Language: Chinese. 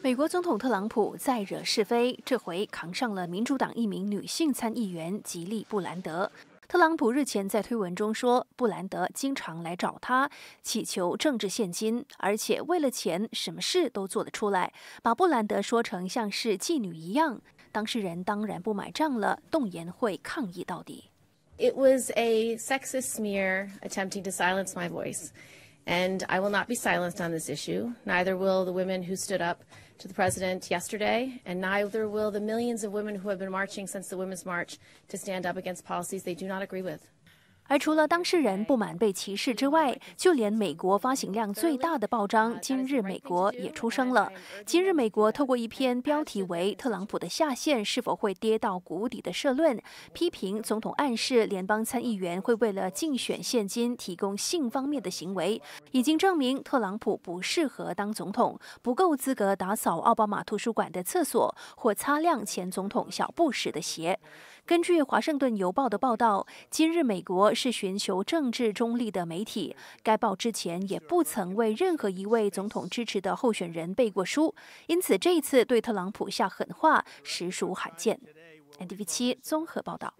美国总统特朗普再惹是非，这回扛上了民主党一名女性参议员吉利布兰德。特朗普日前在推文中说，布兰德经常来找他乞求政治现金，而且为了钱什么事都做得出来，把布兰德说成像是妓女一样。当事人当然不买账了，动言会抗议到底。It was a sexist smear attempting to silence my voice. And I will not be silenced on this issue. Neither will the women who stood up to the president yesterday, and neither will the millions of women who have been marching since the Women's March to stand up against policies they do not agree with. 而除了当事人不满被歧视之外，就连美国发行量最大的报章《今日美国》也出声了。《今日美国》透过一篇标题为“特朗普的下限是否会跌到谷底”的社论，批评总统暗示联邦参议员会为了竞选现金提供性方面的行为，已经证明特朗普不适合当总统，不够资格打扫奥巴马图书馆的厕所或擦亮前总统小布什的鞋。根据《华盛顿邮报》的报道，今日美国是寻求政治中立的媒体。该报之前也不曾为任何一位总统支持的候选人背过书，因此这一次对特朗普下狠话实属罕见。N D V 七综合报道。